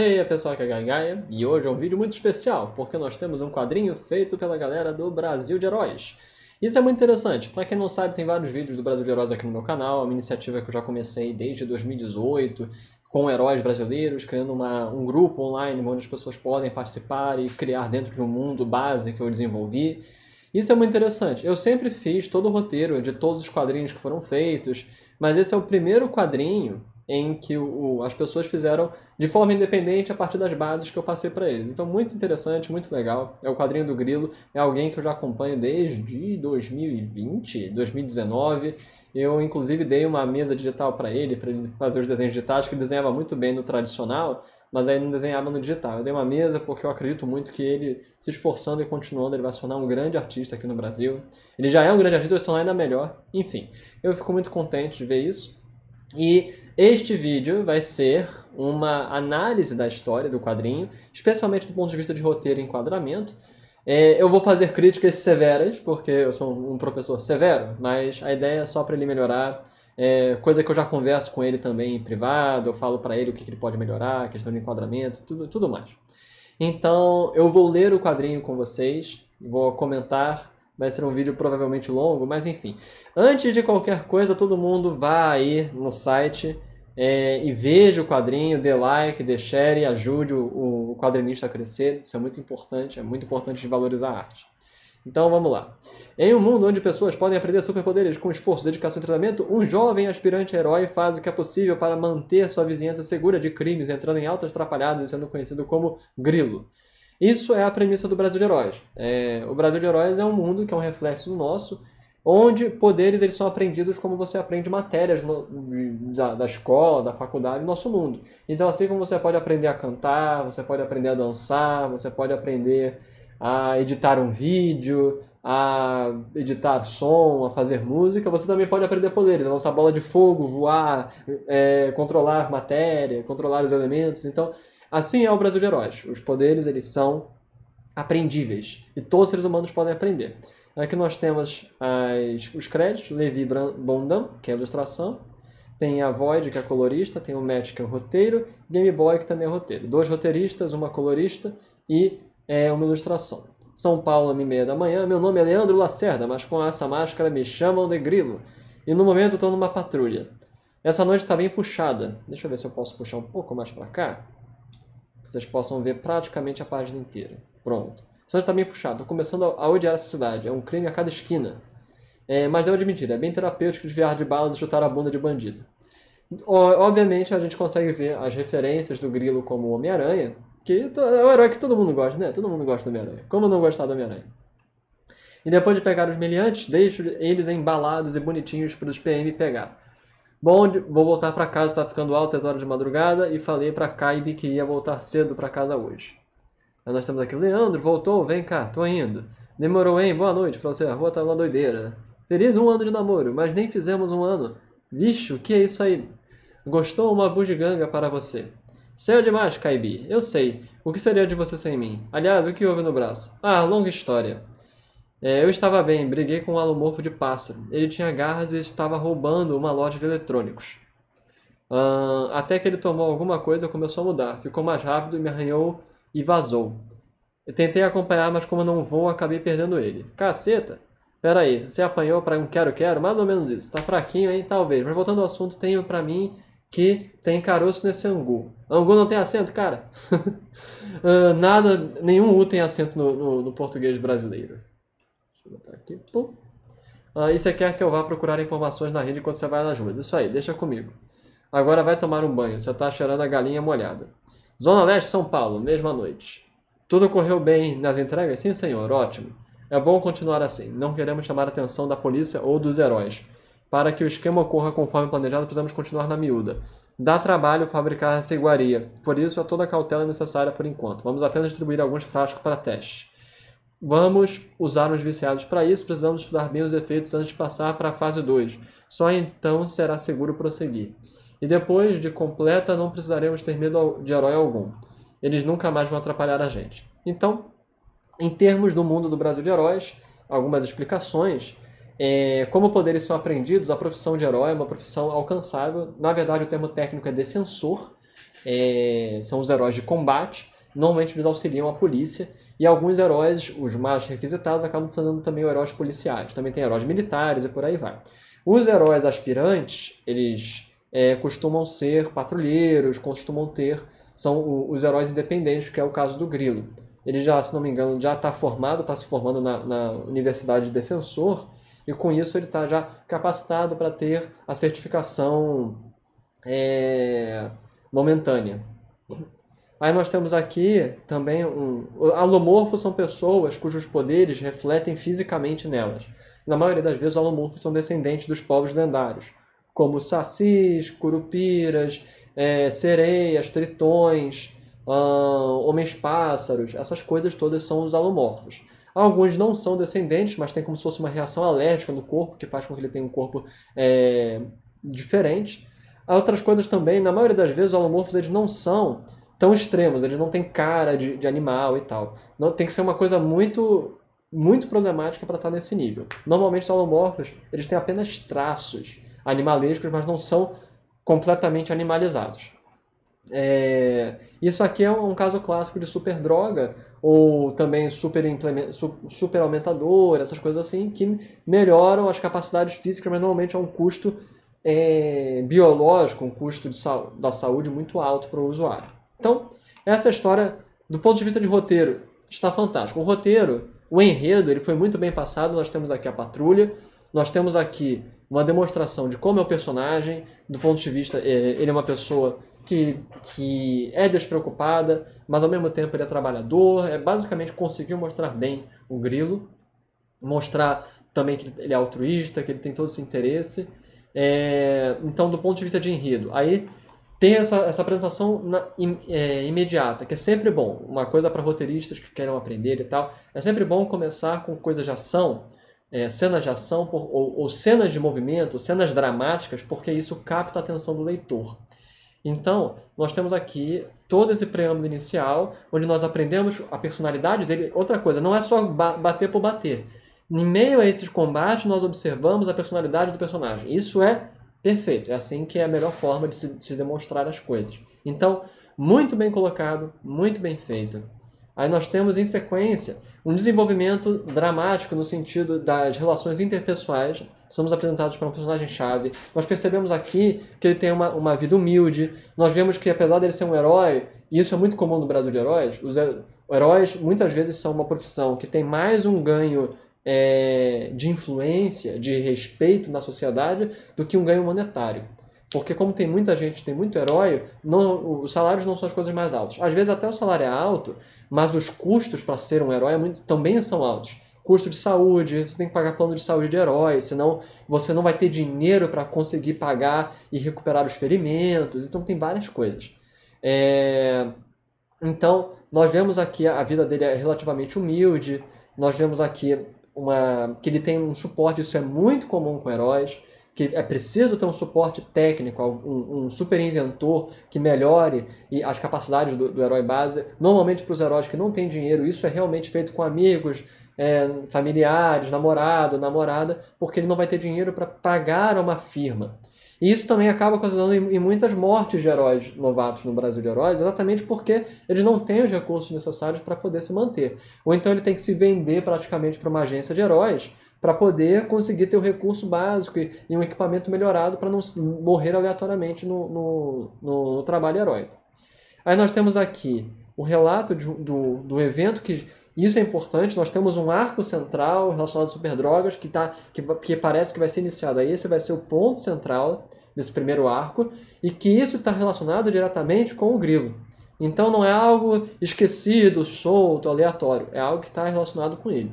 Hey, pessoal, aqui é a e hoje é um vídeo muito especial, porque nós temos um quadrinho feito pela galera do Brasil de Heróis. Isso é muito interessante, para quem não sabe, tem vários vídeos do Brasil de Heróis aqui no meu canal, é uma iniciativa que eu já comecei desde 2018, com heróis brasileiros, criando uma, um grupo online onde as pessoas podem participar e criar dentro de um mundo base que eu desenvolvi. Isso é muito interessante. Eu sempre fiz todo o roteiro de todos os quadrinhos que foram feitos, mas esse é o primeiro quadrinho em que o, as pessoas fizeram de forma independente a partir das bases que eu passei para eles. Então, muito interessante, muito legal. É o quadrinho do Grilo, é alguém que eu já acompanho desde 2020, 2019. Eu, inclusive, dei uma mesa digital para ele, para ele fazer os desenhos digitais, que ele desenhava muito bem no tradicional, mas aí não desenhava no digital. Eu dei uma mesa porque eu acredito muito que ele, se esforçando e continuando, ele vai se tornar um grande artista aqui no Brasil. Ele já é um grande artista, vai se tornar ainda melhor. Enfim, eu fico muito contente de ver isso. E este vídeo vai ser uma análise da história do quadrinho, especialmente do ponto de vista de roteiro e enquadramento. É, eu vou fazer críticas severas, porque eu sou um professor severo, mas a ideia é só para ele melhorar, é, coisa que eu já converso com ele também em privado, eu falo para ele o que, que, ele pode melhorar, questão de enquadramento, tudo, tudo mais. Então, eu vou ler o quadrinho com vocês, vou comentar vai ser um vídeo provavelmente longo, mas enfim. Antes de qualquer coisa, todo mundo vá aí no site é, e veja o quadrinho, dê like, dê share, ajude o, o quadrinista a crescer. Isso é muito importante, é muito importante de valorizar a arte. Então vamos lá. Em um mundo onde pessoas podem aprender superpoderes com esforço, dedicação e treinamento, um jovem aspirante herói faz o que é possível para manter sua vizinhança segura de crimes, entrando em altas atrapalhadas e sendo conhecido como grilo. Isso é a premissa do Brasil de Heróis. É, o Brasil de Heróis é um mundo que é um reflexo do nosso, onde poderes eles são aprendidos como você aprende matérias no, da, da, escola, da faculdade, no nosso mundo. Então, assim como você pode aprender a cantar, você pode aprender a dançar, você pode aprender a editar um vídeo, a editar som, a fazer música, você também pode aprender poderes, a lançar bola de fogo, voar, é, controlar matéria, controlar os elementos. Então, assim é o Brasil de Heróis. Os poderes, eles são aprendíveis e todos os seres humanos podem aprender. Aqui é nós temos as, os créditos, Levi Bondam, que é a ilustração, tem a Void, que é a colorista, tem o Match, que é o roteiro, Game Boy, que também é roteiro. Dois roteiristas, uma colorista e é, uma ilustração. São Paulo, uma meia da manhã. Meu nome é Leandro Lacerda, mas com essa máscara me chamam de grilo. E no momento estou numa patrulha. Essa noite está bem puxada. Deixa eu ver se eu posso puxar um pouco mais para cá. Que vocês possam ver praticamente a página inteira. Pronto. A cidade tá meio puxada, tô começando a odiar essa cidade, é um crime a cada esquina. É, mas é devo admitir, é bem terapêutico desviar de balas e chutar a bunda de bandido. Obviamente a gente consegue ver as referências do Grilo como Homem-Aranha, que é o herói que todo mundo gosta, né? Todo mundo gosta do Homem-Aranha. Como não gostar do Homem-Aranha? E depois de pegar os meliantes, deixo eles embalados e bonitinhos para os PM pegar. Bom, vou voltar para casa, está ficando altas horas de madrugada e falei para Kaibe que ia voltar cedo para casa hoje. Aí nós estamos aqui, Leandro, voltou, vem cá, tô indo. Demorou, hein? Boa noite pra você, a rua tava tá uma doideira. Feliz um ano de namoro, mas nem fizemos um ano. lixo o que é isso aí? Gostou uma bugiganga para você. Céu demais, Kaibi. Eu sei. O que seria de você sem mim? Aliás, o que houve no braço? Ah, longa história. É, eu estava bem, briguei com um alomorfo de pássaro. Ele tinha garras e estava roubando uma loja de eletrônicos. Uh, até que ele tomou alguma coisa começou a mudar. Ficou mais rápido e me arranhou e vazou. Eu tentei acompanhar, mas como não vou, acabei perdendo ele. Caceta! Pera aí, você apanhou para um quero-quero? Mais ou menos isso. Tá fraquinho, hein? Talvez. Mas voltando ao assunto, tenho para mim que tem caroço nesse angu. Angu não tem acento, cara? uh, nada, nenhum U tem acento no, no, no português brasileiro. Deixa eu botar aqui. Pum. Uh, e você quer que eu vá procurar informações na rede quando você vai nas ruas. Isso aí, deixa comigo. Agora vai tomar um banho, você tá cheirando a galinha molhada. Zona Leste, São Paulo, mesma noite. Tudo correu bem nas entregas? Sim, senhor, ótimo. É bom continuar assim. Não queremos chamar a atenção da polícia ou dos heróis. Para que o esquema ocorra conforme planejado, precisamos continuar na miúda. Dá trabalho fabricar essa iguaria, por isso a toda a cautela é necessária por enquanto. Vamos apenas distribuir alguns frascos para teste. Vamos usar os viciados para isso, precisamos estudar bem os efeitos antes de passar para a fase 2. Só então será seguro prosseguir. E depois de completa, não precisaremos ter medo de herói algum. Eles nunca mais vão atrapalhar a gente. Então, em termos do mundo do Brasil de heróis, algumas explicações. É, como poderes são aprendidos, a profissão de herói é uma profissão alcançável. Na verdade, o termo técnico é defensor. É, são os heróis de combate. Normalmente eles auxiliam a polícia. E alguns heróis, os mais requisitados, acabam sendo também heróis policiais. Também tem heróis militares e por aí vai. Os heróis aspirantes, eles é, costumam ser patrulheiros, costumam ter, são os heróis independentes, que é o caso do Grilo. Ele já, se não me engano, já está formado, está se formando na, na Universidade de Defensor, e com isso ele está já capacitado para ter a certificação é, momentânea. Aí nós temos aqui também um. Alomorfos são pessoas cujos poderes refletem fisicamente nelas. Na maioria das vezes, alomorfos são descendentes dos povos lendários como sacis, curupiras, é, sereias, tritões, hum, homens-pássaros, essas coisas todas são os alomorfos. Alguns não são descendentes, mas tem como se fosse uma reação alérgica no corpo, que faz com que ele tenha um corpo é, diferente. Outras coisas também, na maioria das vezes, os alomorfos eles não são tão extremos, eles não têm cara de, de animal e tal. Não, tem que ser uma coisa muito muito problemática para estar tá nesse nível. Normalmente os alomorfos eles têm apenas traços animalescos, mas não são completamente animalizados. É, isso aqui é um caso clássico de super droga ou também super, super aumentador, essas coisas assim, que melhoram as capacidades físicas, mas normalmente é um custo é, biológico, um custo da saúde muito alto para o usuário. Então, essa história, do ponto de vista de roteiro, está fantástico. O roteiro, o enredo, ele foi muito bem passado. Nós temos aqui a patrulha, nós temos aqui uma demonstração de como é o personagem, do ponto de vista, é, ele é uma pessoa que, que é despreocupada, mas ao mesmo tempo ele é trabalhador, é basicamente conseguiu mostrar bem o grilo, mostrar também que ele é altruísta, que ele tem todo esse interesse. É, então, do ponto de vista de enredo, aí tem essa, essa apresentação na, im, é, imediata, que é sempre bom. Uma coisa para roteiristas que queiram aprender e tal. É sempre bom começar com coisas de ação, é, cenas de ação por, ou, ou, cenas de movimento, cenas dramáticas, porque isso capta a atenção do leitor. Então, nós temos aqui todo esse preâmbulo inicial, onde nós aprendemos a personalidade dele. Outra coisa, não é só bater por bater. Em meio a esses combates, nós observamos a personalidade do personagem. Isso é perfeito. É assim que é a melhor forma de se, de se demonstrar as coisas. Então, muito bem colocado, muito bem feito. Aí nós temos em sequência um desenvolvimento dramático no sentido das relações interpessoais. Somos apresentados para um personagem-chave. Nós percebemos aqui que ele tem uma, uma vida humilde. Nós vemos que, apesar dele ser um herói, e isso é muito comum no Brasil de heróis, os heróis muitas vezes são uma profissão que tem mais um ganho é, de influência, de respeito na sociedade, do que um ganho monetário. Porque como tem muita gente, tem muito herói, não, os salários não são as coisas mais altas. Às vezes até o salário é alto, mas os custos para ser um herói é muito, também são altos. Custo de saúde, você tem que pagar plano de saúde de herói, senão você não vai ter dinheiro para conseguir pagar e recuperar os ferimentos. Então tem várias coisas. É... Então nós vemos aqui a vida dele é relativamente humilde, nós vemos aqui uma... que ele tem um suporte, isso é muito comum com heróis que é preciso ter um suporte técnico, um, um superinventor que melhore as capacidades do, do herói base. Normalmente para os heróis que não têm dinheiro, isso é realmente feito com amigos, é, familiares, namorado, namorada, porque ele não vai ter dinheiro para pagar uma firma. E isso também acaba causando em muitas mortes de heróis novatos no Brasil de heróis, exatamente porque eles não têm os recursos necessários para poder se manter. Ou então ele tem que se vender praticamente para uma agência de heróis, para poder conseguir ter o um recurso básico e, um equipamento melhorado para não morrer aleatoriamente no, no, no, trabalho heróico. Aí nós temos aqui o relato de, do, do evento, que isso é importante, nós temos um arco central relacionado às superdrogas, que, tá, que, que parece que vai ser iniciado aí, esse vai ser o ponto central desse primeiro arco, e que isso está relacionado diretamente com o grilo. Então não é algo esquecido, solto, aleatório, é algo que está relacionado com ele.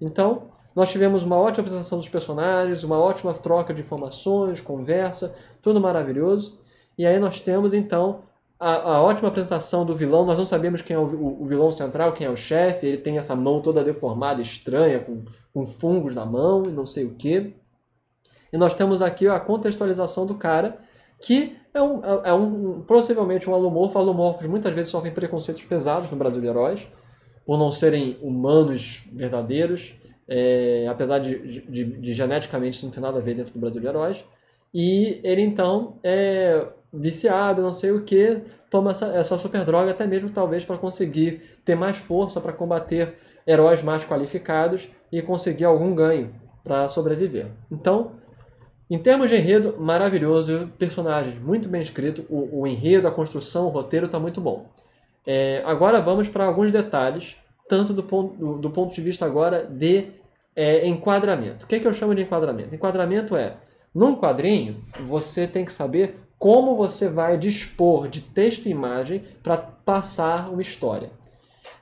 Então, nós tivemos uma ótima apresentação dos personagens, uma ótima troca de informações, conversa, tudo maravilhoso. E aí nós temos então a, a ótima apresentação do vilão. Nós não sabemos quem é o, o, o vilão central, quem é o chefe. Ele tem essa mão toda deformada, estranha, com, com fungos na mão e não sei o que. E nós temos aqui a contextualização do cara, que é um, é, é um possivelmente um alomorfo. Alomorfos muitas vezes sofrem preconceitos pesados no Brasil de Heróis, por não serem humanos verdadeiros é, apesar de, de, de, geneticamente isso não ter nada a ver dentro do Brasil de Heróis. E ele então é viciado, não sei o que, toma essa, essa super droga até mesmo talvez para conseguir ter mais força para combater heróis mais qualificados e conseguir algum ganho para sobreviver. Então, em termos de enredo, maravilhoso, personagens muito bem escrito, o, o enredo, a construção, o roteiro está muito bom. É, agora vamos para alguns detalhes, tanto do ponto, do, do ponto de vista agora de é enquadramento. O que, é que eu chamo de enquadramento? Enquadramento é, num quadrinho, você tem que saber como você vai dispor de texto e imagem para passar uma história.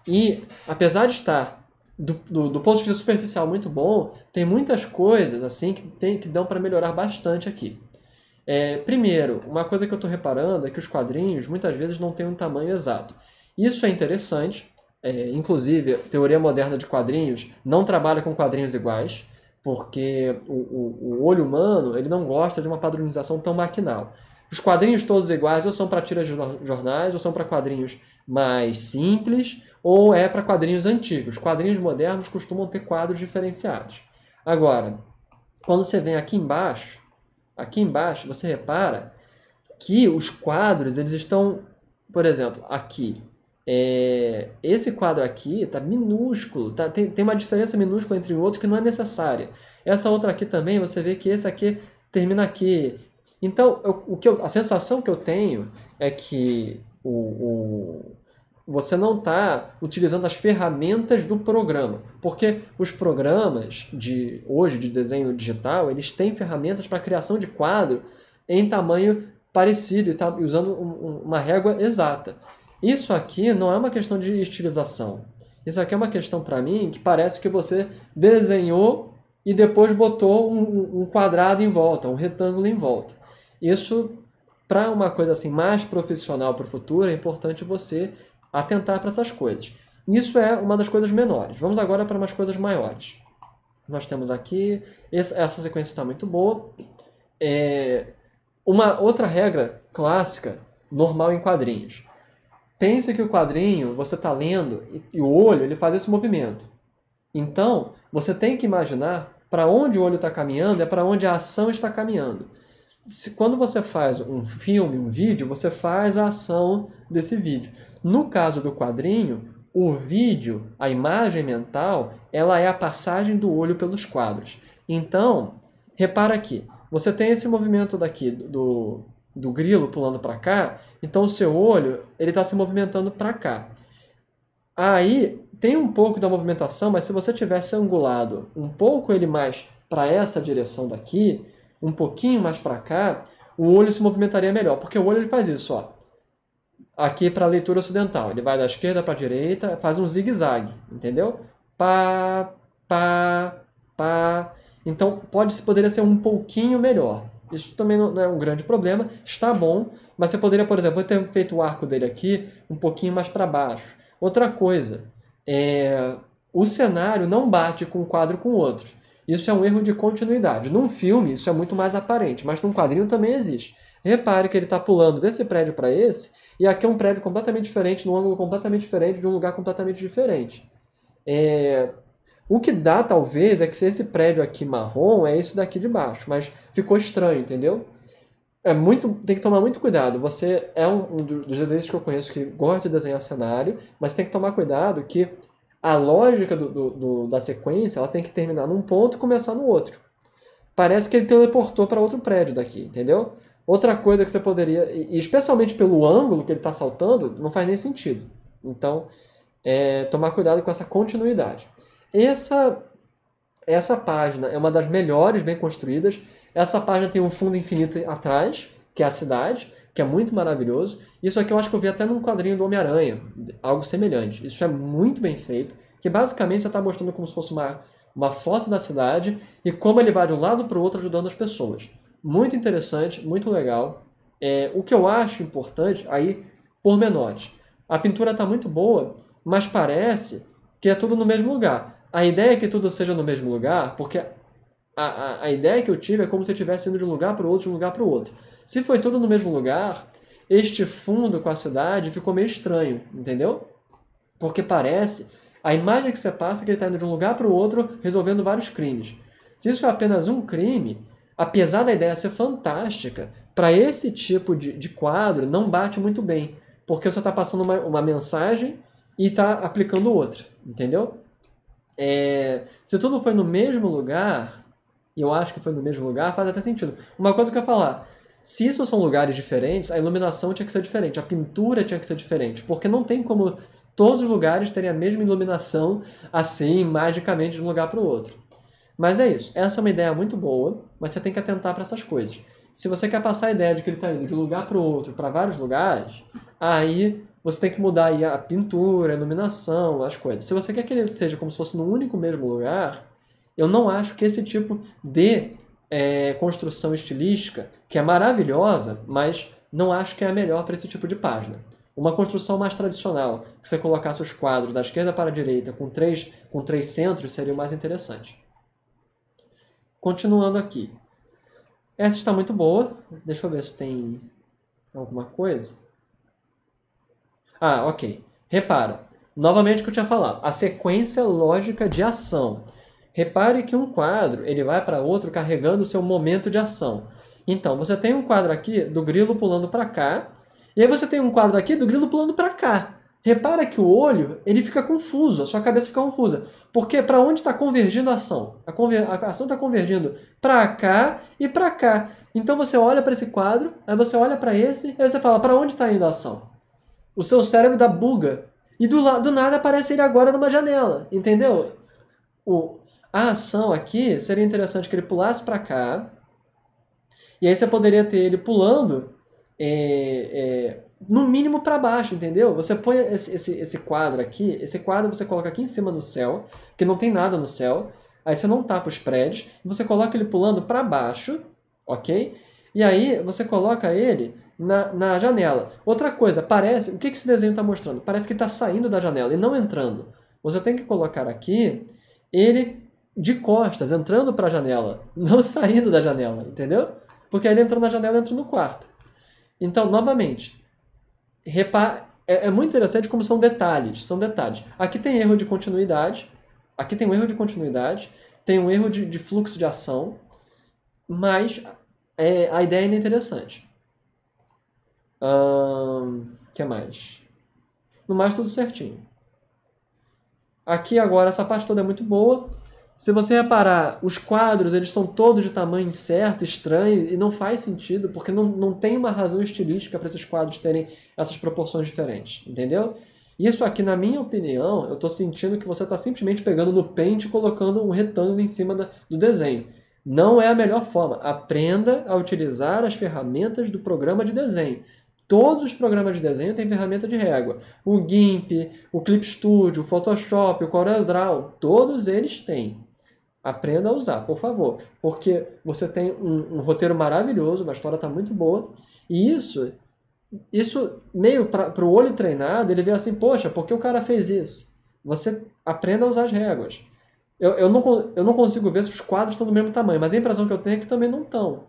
E, apesar de estar do, do, do, ponto de vista superficial muito bom, tem muitas coisas assim que, tem, que dão para melhorar bastante aqui. É, primeiro, uma coisa que eu estou reparando é que os quadrinhos muitas vezes não têm um tamanho exato. Isso é interessante, é, inclusive, teoria moderna de quadrinhos não trabalha com quadrinhos iguais, porque o, o, o, olho humano ele não gosta de uma padronização tão maquinal. Os quadrinhos todos iguais ou são para tiras de jornais, ou são para quadrinhos mais simples, ou é para quadrinhos antigos. Quadrinhos modernos costumam ter quadros diferenciados. Agora, quando você vem aqui embaixo, aqui embaixo você repara que os quadros eles estão, por exemplo, aqui é, esse quadro aqui está minúsculo, tá, tem, tem uma diferença minúscula entre um outro que não é necessária. Essa outra aqui também, você vê que esse aqui termina aqui. Então, eu, o que eu, a sensação que eu tenho é que o, o você não está utilizando as ferramentas do programa, porque os programas de hoje de desenho digital, eles têm ferramentas para criação de quadro em tamanho parecido e tá usando um, um, uma régua exata. Isso aqui não é uma questão de estilização. Isso aqui é uma questão para mim que parece que você desenhou e depois botou um, um quadrado em volta, um retângulo em volta. Isso, para uma coisa assim mais profissional para o futuro, é importante você atentar para essas coisas. Isso é uma das coisas menores. Vamos agora para umas coisas maiores. Nós temos aqui, essa sequência está muito boa. É, uma outra regra clássica, normal em quadrinhos. Pense que o quadrinho, você está lendo e, e o olho ele faz esse movimento. Então, você tem que imaginar para onde o olho está caminhando, é para onde a ação está caminhando. Se, quando você faz um filme, um vídeo, você faz a ação desse vídeo. No caso do quadrinho, o vídeo, a imagem mental, ela é a passagem do olho pelos quadros. Então, repara aqui, você tem esse movimento daqui do, do grilo pulando para cá, então o seu olho ele está se movimentando para cá. Aí tem um pouco da movimentação, mas se você tivesse angulado um pouco ele mais para essa direção daqui, um pouquinho mais para cá, o olho se movimentaria melhor, porque o olho ele faz isso, ó. Aqui para a leitura ocidental, ele vai da esquerda para a direita, faz um zigue-zague, entendeu? Pá, pá, pá. Então pode poderia ser um pouquinho melhor. Isso também não é um grande problema, está bom, mas você poderia, por exemplo, ter feito o arco dele aqui um pouquinho mais para baixo. Outra coisa, é, o cenário não bate com um quadro com o outro. Isso é um erro de continuidade. Num filme, isso é muito mais aparente, mas num quadrinho também existe. Repare que ele está pulando desse prédio para esse, e aqui é um prédio completamente diferente, num ângulo completamente diferente, de um lugar completamente diferente. É, o que dá, talvez, é que se esse prédio aqui marrom é esse daqui de baixo, mas ficou estranho, entendeu? É muito, tem que tomar muito cuidado. Você é um, um dos desenhistas que eu conheço que gosta de desenhar cenário, mas tem que tomar cuidado que a lógica do, do, do, da sequência ela tem que terminar num ponto e começar no outro. Parece que ele teleportou para outro prédio daqui, entendeu? Outra coisa que você poderia, e especialmente pelo ângulo que ele está saltando, não faz nem sentido. Então, é, tomar cuidado com essa continuidade. Essa, essa página é uma das melhores bem construídas. Essa página tem um fundo infinito atrás, que é a cidade, que é muito maravilhoso. Isso aqui eu acho que eu vi até num quadrinho do Homem-Aranha, algo semelhante. Isso é muito bem feito, que basicamente você está mostrando como se fosse uma, uma foto da cidade e como ele vai de um lado para o outro ajudando as pessoas. Muito interessante, muito legal. É, o que eu acho importante, aí, por menores. A pintura está muito boa, mas parece que é tudo no mesmo lugar a ideia é que tudo seja no mesmo lugar, porque a, a, a ideia que eu tive é como se estivesse indo de um lugar para o outro, de um lugar para o outro. Se foi tudo no mesmo lugar, este fundo com a cidade ficou meio estranho, entendeu? Porque parece, a imagem que você passa é que ele está indo de um lugar para o outro resolvendo vários crimes. Se isso é apenas um crime, apesar da ideia ser fantástica, para esse tipo de, de quadro não bate muito bem, porque você está passando uma, uma mensagem e está aplicando outra, entendeu? É, se tudo foi no mesmo lugar, e eu acho que foi no mesmo lugar, faz até sentido. Uma coisa que eu ia falar, se isso são lugares diferentes, a iluminação tinha que ser diferente, a pintura tinha que ser diferente, porque não tem como todos os lugares terem a mesma iluminação assim, magicamente, de um lugar para o outro. Mas é isso, essa é uma ideia muito boa, mas você tem que atentar para essas coisas. Se você quer passar a ideia de que ele está indo de um lugar para o outro, para vários lugares, aí você tem que mudar aí a pintura, a iluminação, as coisas. Se você quer que ele seja como se fosse no único mesmo lugar, eu não acho que esse tipo de é, construção estilística, que é maravilhosa, mas não acho que é a melhor para esse tipo de página. Uma construção mais tradicional, que você colocasse os quadros da esquerda para a direita com três, com três centros, seria o mais interessante. Continuando aqui. Essa está muito boa. Deixa eu ver se tem alguma coisa. Ah, ok. Repara, novamente o que eu tinha falado, a sequência lógica de ação. Repare que um quadro ele vai para outro carregando o seu momento de ação. Então, você tem um quadro aqui do grilo pulando para cá, e aí você tem um quadro aqui do grilo pulando para cá. Repara que o olho ele fica confuso, a sua cabeça fica confusa. Porque para onde está convergindo a ação? A, conver... a ação está convergindo para cá e para cá. Então você olha para esse quadro, aí você olha para esse, aí você fala, para onde está indo a ação? O seu cérebro dá buga. E do, do nada aparece ele agora numa janela, entendeu? O, a ação aqui seria interessante que ele pulasse para cá. E aí você poderia ter ele pulando é, é, no mínimo para baixo, entendeu? Você põe esse, esse, esse, quadro aqui, esse quadro você coloca aqui em cima no céu, que não tem nada no céu. Aí você não tapa os prédios, você coloca ele pulando para baixo, ok? E aí você coloca ele na, na janela. Outra coisa, parece. O que, que esse desenho está mostrando? Parece que está saindo da janela e não entrando. Você tem que colocar aqui ele de costas, entrando para a janela, não saindo da janela, entendeu? Porque ele entrou na janela, entrou no quarto. Então, novamente, é, é, muito interessante como são detalhes, são detalhes. Aqui tem erro de continuidade, aqui tem um erro de continuidade, tem um erro de, de fluxo de ação, mas é, a ideia ainda é interessante. O que mais? No mais, tudo certinho. Aqui agora, essa parte toda é muito boa. Se você reparar, os quadros eles são todos de tamanho incerto, estranho, e não faz sentido, porque não, não tem uma razão estilística para esses quadros terem essas proporções diferentes, entendeu? Isso aqui, na minha opinião, eu estou sentindo que você está simplesmente pegando no pente e colocando um retângulo em cima da, do desenho. Não é a melhor forma. Aprenda a utilizar as ferramentas do programa de desenho. Todos os programas de desenho têm ferramenta de régua. O GIMP, o Clip Studio, o Photoshop, o CorelDRAW, todos eles têm. Aprenda a usar, por favor, porque você tem um, um roteiro maravilhoso, uma história está muito boa, e isso, isso meio para o olho treinado, ele vê assim, poxa, por que o cara fez isso? Você aprenda a usar as réguas. Eu, eu, não, eu não consigo ver se os quadros estão do mesmo tamanho, mas a impressão que eu tenho é que também não estão.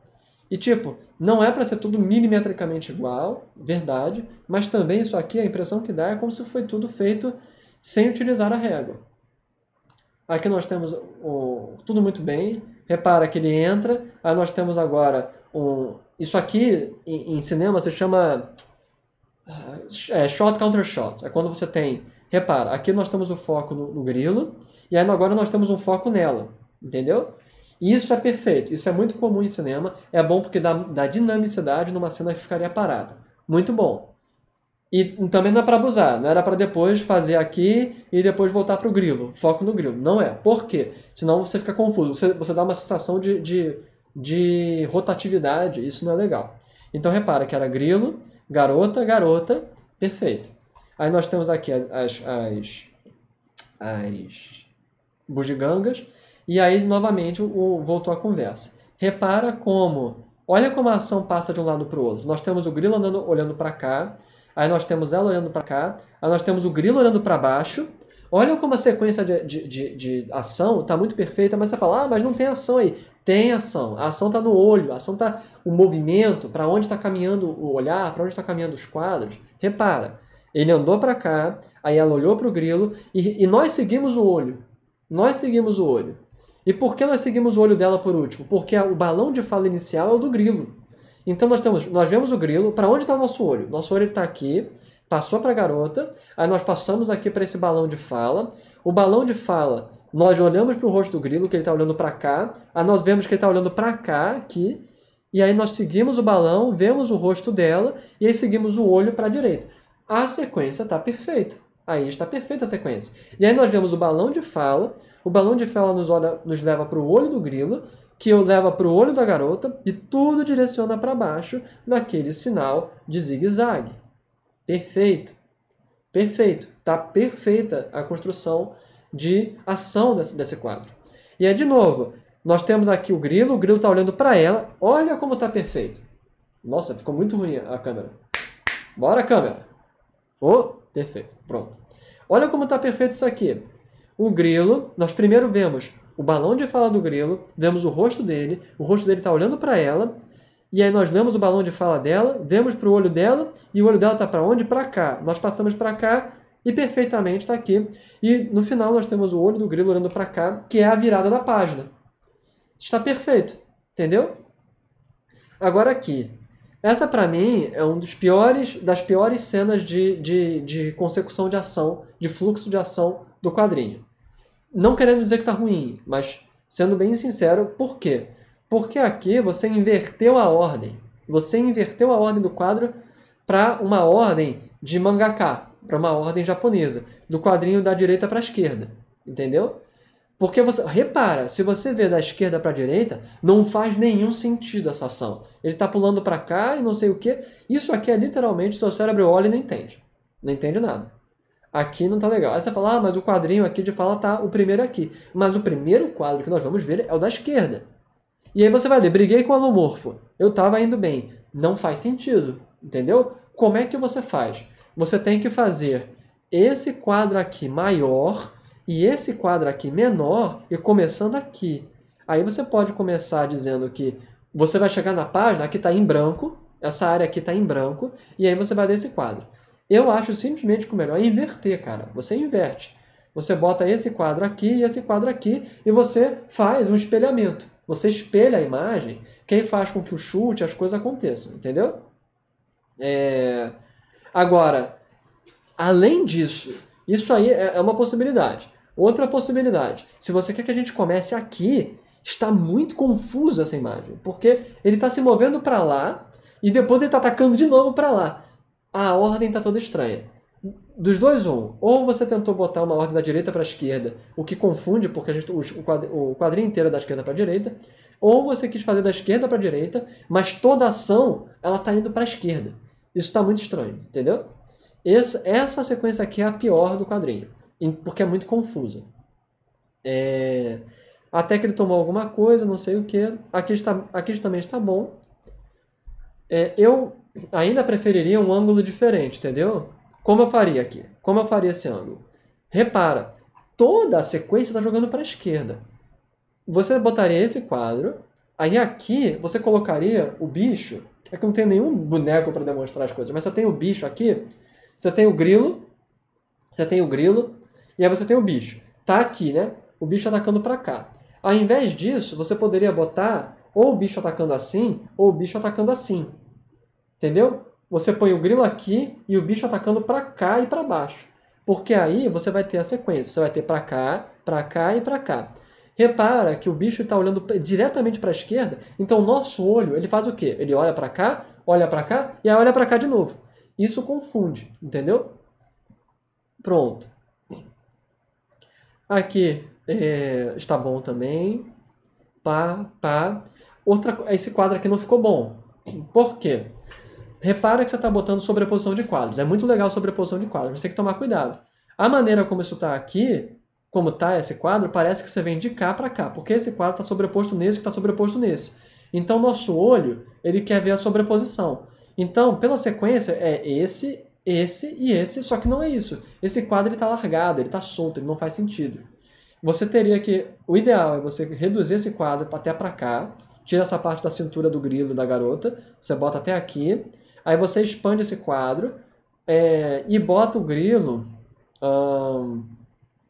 E tipo, não é para ser tudo milimetricamente igual, verdade, mas também isso aqui, a impressão que dá é como se foi tudo feito sem utilizar a régua. Aqui nós temos o, tudo muito bem, repara que ele entra, aí nós temos agora um... Isso aqui, em, em cinema, se chama é, shot counter shot. É quando você tem... Repara, aqui nós temos o foco no, no grilo, e aí agora nós temos um foco nela, entendeu? E isso é perfeito, isso é muito comum em cinema, é bom porque dá, dá dinamicidade numa cena que ficaria parada. Muito bom. E também não é para abusar, não era para depois fazer aqui e depois voltar para o grilo. Foco no grilo. Não é. Por quê? Senão você fica confuso, você, você dá uma sensação de, de, de rotatividade, isso não é legal. Então repara que era grilo, garota, garota, perfeito. Aí nós temos aqui as, as, as, as bugigangas, e aí, novamente, o, voltou a conversa. Repara como, olha como a ação passa de um lado para o outro. Nós temos o grilo andando, olhando para cá, aí nós temos ela olhando para cá, aí nós temos o grilo olhando para baixo. Olha como a sequência de, de, de, de ação está muito perfeita, mas você fala, ah, mas não tem ação aí. Tem ação. A ação está no olho, a ação está o movimento, para onde está caminhando o olhar, para onde está caminhando os quadros. Repara, ele andou para cá, aí ela olhou para o grilo e, e nós seguimos o olho. Nós seguimos o olho. E por que nós seguimos o olho dela por último? Porque o balão de fala inicial é o do grilo. Então nós, temos, nós vemos o grilo, para onde está o nosso olho? Nosso olho está aqui, passou para a garota, aí nós passamos aqui para esse balão de fala. O balão de fala, nós olhamos para o rosto do grilo, que ele está olhando para cá, aí nós vemos que ele está olhando para cá, aqui, e aí nós seguimos o balão, vemos o rosto dela, e aí seguimos o olho para a direita. A sequência está perfeita. Aí está perfeita a sequência. E aí nós vemos o balão de fala. O balão de fala nos, olha, nos leva para o olho do grilo, que o leva para o olho da garota, e tudo direciona para baixo naquele sinal de zigue-zague. Perfeito. Perfeito. Está perfeita a construção de ação desse, desse quadro. E aí, de novo, nós temos aqui o grilo, o grilo está olhando para ela. Olha como está perfeito. Nossa, ficou muito ruim a câmera. Bora, câmera. Oh, Perfeito. Pronto. Olha como está perfeito isso aqui. O grilo, nós primeiro vemos o balão de fala do grilo, vemos o rosto dele, o rosto dele está olhando para ela, e aí nós damos o balão de fala dela, vemos para o olho dela, e o olho dela está para onde? Para cá. Nós passamos para cá e perfeitamente está aqui. E no final nós temos o olho do grilo olhando para cá, que é a virada da página. Está perfeito, entendeu? Agora aqui, essa, para mim, é um dos piores, das piores cenas de, de, de consecução de ação, de fluxo de ação do quadrinho. Não querendo dizer que tá ruim, mas sendo bem sincero, por quê? Porque aqui você inverteu a ordem. Você inverteu a ordem do quadro para uma ordem de mangaka, para uma ordem japonesa, do quadrinho da direita para a esquerda, entendeu? Porque você repara, se você vê da esquerda para a direita, não faz nenhum sentido essa ação. Ele está pulando para cá e não sei o que. Isso aqui é literalmente seu cérebro olha e não entende, não entende nada. Aqui não está legal. Aí você fala, ah, mas o quadrinho aqui de fala tá o primeiro aqui. Mas o primeiro quadro que nós vamos ver é o da esquerda. E aí você vai ler, briguei com o alomorfo, eu estava indo bem. Não faz sentido, entendeu? Como é que você faz? Você tem que fazer esse quadro aqui maior e esse quadro aqui menor, e começando aqui. Aí você pode começar dizendo que você vai chegar na página, aqui está em branco, essa área aqui está em branco, e aí você vai ver esse quadro. Eu acho simplesmente que o melhor é inverter, cara. Você inverte. Você bota esse quadro aqui e esse quadro aqui, e você faz um espelhamento. Você espelha a imagem, que aí faz com que o chute, as coisas aconteçam, entendeu? É... Agora, além disso, isso aí é, é uma possibilidade. Outra possibilidade, se você quer que a gente comece aqui, está muito confuso essa imagem, porque ele está se movendo para lá e depois ele está atacando de novo para lá. A ordem está toda estranha. Dos dois, um. Ou você tentou botar uma ordem da direita para a esquerda, o que confunde, porque a gente, o quadrinho inteiro é da esquerda para a direita. Ou você quis fazer da esquerda para a direita, mas toda a ação ela está indo para a esquerda. Isso está muito estranho, entendeu? Esse essa sequência aqui é a pior do quadrinho porque é muito confusa. É, até que ele tomou alguma coisa, não sei o que. Aqui, está, aqui também está bom. É, eu ainda preferiria um ângulo diferente, entendeu? Como eu faria aqui? Como eu faria esse ângulo? Repara, toda a sequência está jogando para a esquerda. Você botaria esse quadro, aí aqui você colocaria o bicho. É que não tem nenhum boneco para demonstrar as coisas, mas você tem o bicho aqui, você tem o grilo, você tem o grilo, e aí você tem o bicho. Tá aqui, né? O bicho atacando para cá. Ao invés disso, você poderia botar ou o bicho atacando assim, ou o bicho atacando assim. Entendeu? Você põe o grilo aqui e o bicho atacando para cá e para baixo. Porque aí você vai ter a sequência. Você vai ter para cá, para cá e para cá. Repara que o bicho está olhando diretamente para a esquerda, então o nosso olho, ele faz o quê? Ele olha para cá, olha para cá e aí olha para cá de novo. Isso confunde, entendeu? Pronto. Aqui é, está bom também. Pá, pá. Outra, esse quadro aqui não ficou bom. Por quê? Repara que você está botando sobreposição de quadros. É muito legal sobreposição de quadros, Você tem que tomar cuidado. A maneira como isso está aqui, como está esse quadro, parece que você vem de cá para cá, porque esse quadro está sobreposto nesse que está sobreposto nesse. Então, nosso olho, ele quer ver a sobreposição. Então, pela sequência, é esse, esse e esse, só que não é isso. Esse quadro está largado, ele está solto, ele não faz sentido. Você teria que. O ideal é você reduzir esse quadro até para cá, tira essa parte da cintura do grilo da garota, você bota até aqui, aí você expande esse quadro é, e bota o grilo.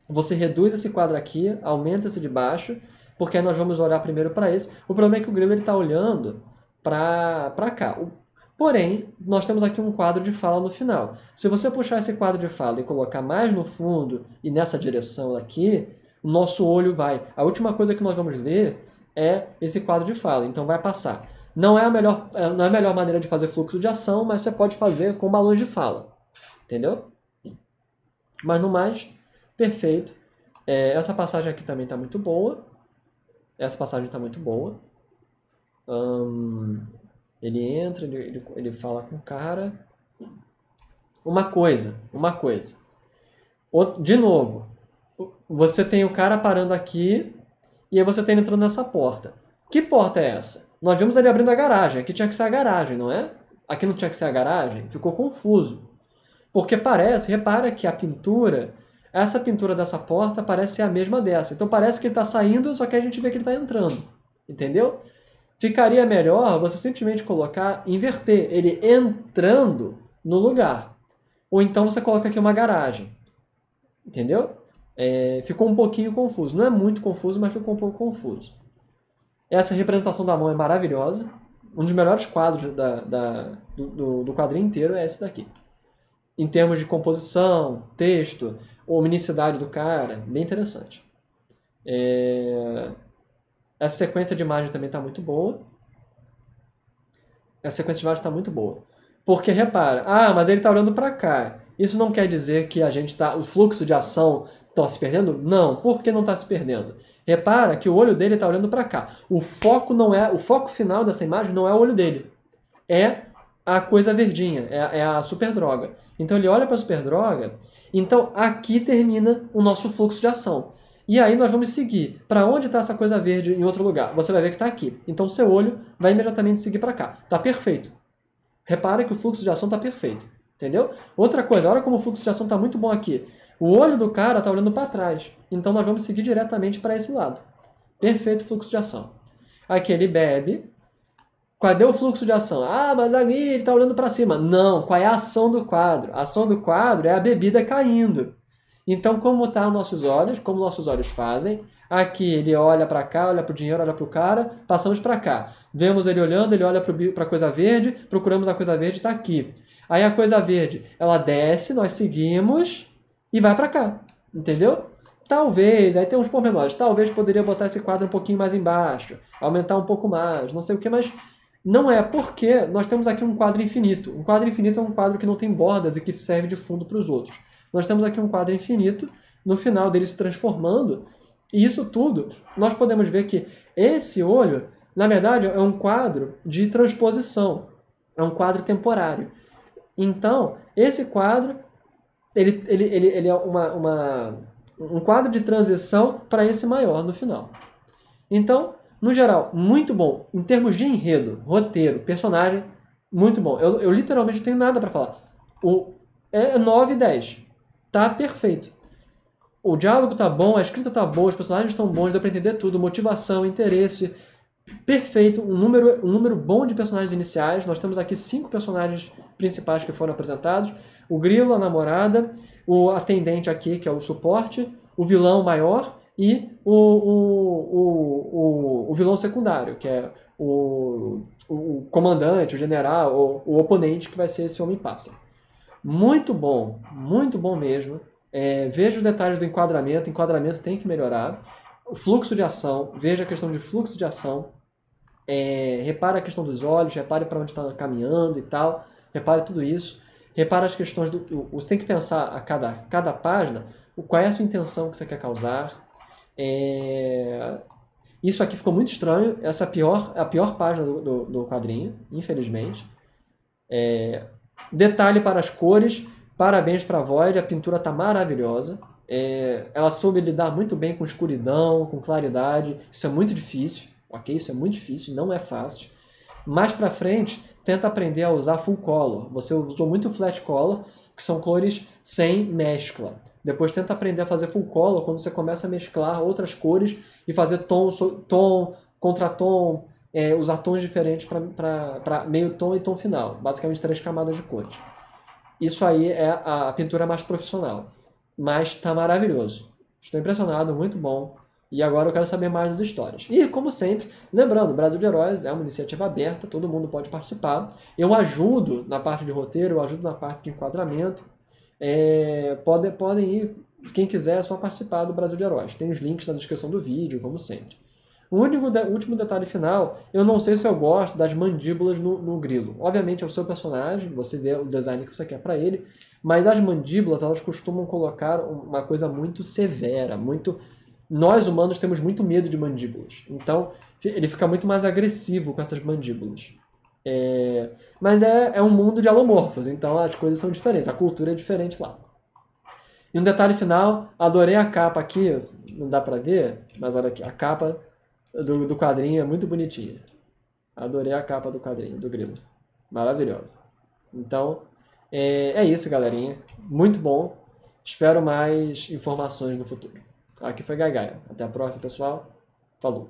você reduz esse quadro aqui, aumenta esse de baixo, porque aí nós vamos olhar primeiro para esse. O problema é que o grilo está olhando para cá. O Porém, nós temos aqui um quadro de fala no final. Se você puxar esse quadro de fala e colocar mais no fundo e nessa direção aqui, o nosso olho vai. A última coisa que nós vamos ler é esse quadro de fala, então vai passar. Não é a melhor, é, não é a melhor maneira de fazer fluxo de ação, mas você pode fazer com balões de fala. Entendeu? Mas no mais, perfeito. É, essa passagem aqui também está muito boa. Essa passagem está muito boa. Hum... Ele entra, ele, ele, ele fala com o cara. Uma coisa, uma coisa. Outro, de novo, você tem o cara parando aqui e aí você tem ele entrando nessa porta. Que porta é essa? Nós vimos ele abrindo a garagem. Aqui tinha que ser a garagem, não é? Aqui não tinha que ser a garagem? Ficou confuso. Porque parece, repara que a pintura, essa pintura dessa porta parece ser a mesma dessa. Então parece que ele está saindo, só que a gente vê que ele está entrando. Entendeu? Ficaria melhor você simplesmente colocar, inverter ele entrando no lugar. Ou então você coloca aqui uma garagem. Entendeu? É, ficou um pouquinho confuso. Não é muito confuso, mas ficou um pouco confuso. Essa representação da mão é maravilhosa. Um dos melhores quadros da, da, do, do quadrinho inteiro é esse daqui. Em termos de composição, texto, hominicidade do cara, bem interessante. É... Essa sequência de imagem também está muito boa. Essa sequência de imagem está muito boa. Porque repara, ah, mas ele está olhando para cá. Isso não quer dizer que a gente tá, o fluxo de ação está se perdendo? Não. Por que não está se perdendo? Repara que o olho dele está olhando para cá. O foco não é, o foco final dessa imagem não é o olho dele. É a coisa verdinha, é, é a superdroga. Então ele olha para a superdroga. Então aqui termina o nosso fluxo de ação. E aí nós vamos seguir. Para onde está essa coisa verde em outro lugar? Você vai ver que está aqui. Então o seu olho vai imediatamente seguir para cá. Está perfeito. Repara que o fluxo de ação está perfeito. Entendeu? Outra coisa, olha como o fluxo de ação está muito bom aqui. O olho do cara está olhando para trás. Então nós vamos seguir diretamente para esse lado. Perfeito fluxo de ação. Aqui ele bebe. Cadê o fluxo de ação? Ah, mas ali ele está olhando para cima. Não, qual é a ação do quadro? A ação do quadro é a bebida caindo. Então, como está os nossos olhos, como nossos olhos fazem, aqui ele olha para cá, olha para o dinheiro, olha para o cara, passamos para cá. Vemos ele olhando, ele olha para a coisa verde, procuramos a coisa verde, está aqui. Aí a coisa verde, ela desce, nós seguimos e vai para cá, entendeu? Talvez, aí tem uns pormenores, talvez poderia botar esse quadro um pouquinho mais embaixo, aumentar um pouco mais, não sei o que, mas não é porque nós temos aqui um quadro infinito. Um quadro infinito é um quadro que não tem bordas e que serve de fundo para os outros. Nós temos aqui um quadro infinito, no final dele se transformando, e isso tudo, nós podemos ver que esse olho, na verdade, é um quadro de transposição, é um quadro temporário. Então, esse quadro, ele, ele, ele, ele é uma, uma, um quadro de transição para esse maior no final. Então, no geral, muito bom. Em termos de enredo, roteiro, personagem, muito bom. Eu, eu literalmente não tenho nada para falar. O, é 9 e 10 tá perfeito. O diálogo tá bom, a escrita tá boa, os personagens estão bons, dá pra entender tudo, motivação, interesse. Perfeito, um número, um número bom de personagens iniciais. Nós temos aqui cinco personagens principais que foram apresentados: o grilo, a namorada, o atendente aqui, que é o suporte, o vilão maior e o, o, o, o, vilão secundário, que é o, o comandante, o general, o, o oponente, que vai ser esse homem pássaro. Muito bom, muito bom mesmo. É, veja os detalhes do enquadramento, enquadramento tem que melhorar. O fluxo de ação, veja a questão de fluxo de ação. É, repare a questão dos olhos, repare para onde está caminhando e tal. Repare tudo isso. Repare as questões do. Você tem que pensar a cada, cada página qual é a sua intenção que você quer causar. É, isso aqui ficou muito estranho. Essa é a pior, a pior página do, do, do quadrinho, infelizmente. É, Detalhe para as cores, parabéns para a Void, a pintura está maravilhosa. É, ela soube lidar muito bem com escuridão, com claridade. Isso é muito difícil, ok? Isso é muito difícil, não é fácil. Mais para frente, tenta aprender a usar full color. Você usou muito flat color, que são cores sem mescla. Depois tenta aprender a fazer full color quando você começa a mesclar outras cores e fazer tom, tom contratom, é, usar tons diferentes para meio tom e tom final, basicamente três camadas de cores. Isso aí é a, pintura mais profissional, mas está maravilhoso. Estou impressionado, muito bom. E agora eu quero saber mais das histórias. E, como sempre, lembrando, Brasil de Heróis é uma iniciativa aberta, todo mundo pode participar. Eu ajudo na parte de roteiro, eu ajudo na parte de enquadramento. É, podem, podem ir, quem quiser, é só participar do Brasil de Heróis. Tem os links na descrição do vídeo, como sempre. O único de, último detalhe final, eu não sei se eu gosto das mandíbulas no, no grilo. Obviamente é o seu personagem, você vê o design que você quer para ele, mas as mandíbulas elas costumam colocar uma coisa muito severa, muito nós humanos temos muito medo de mandíbulas. Então ele fica muito mais agressivo com essas mandíbulas. É... mas é, é um mundo de alomorfos, então as coisas são diferentes, a cultura é diferente lá. E um detalhe final, adorei a capa aqui, assim, não dá pra ver, mas olha aqui, a capa do, do quadrinho é muito bonitinha. Adorei a capa do quadrinho, do grilo. Maravilhosa. Então, é, é isso, galerinha. Muito bom. Espero mais informações no futuro. Aqui foi Gagaia. Até a próxima, pessoal. Falou!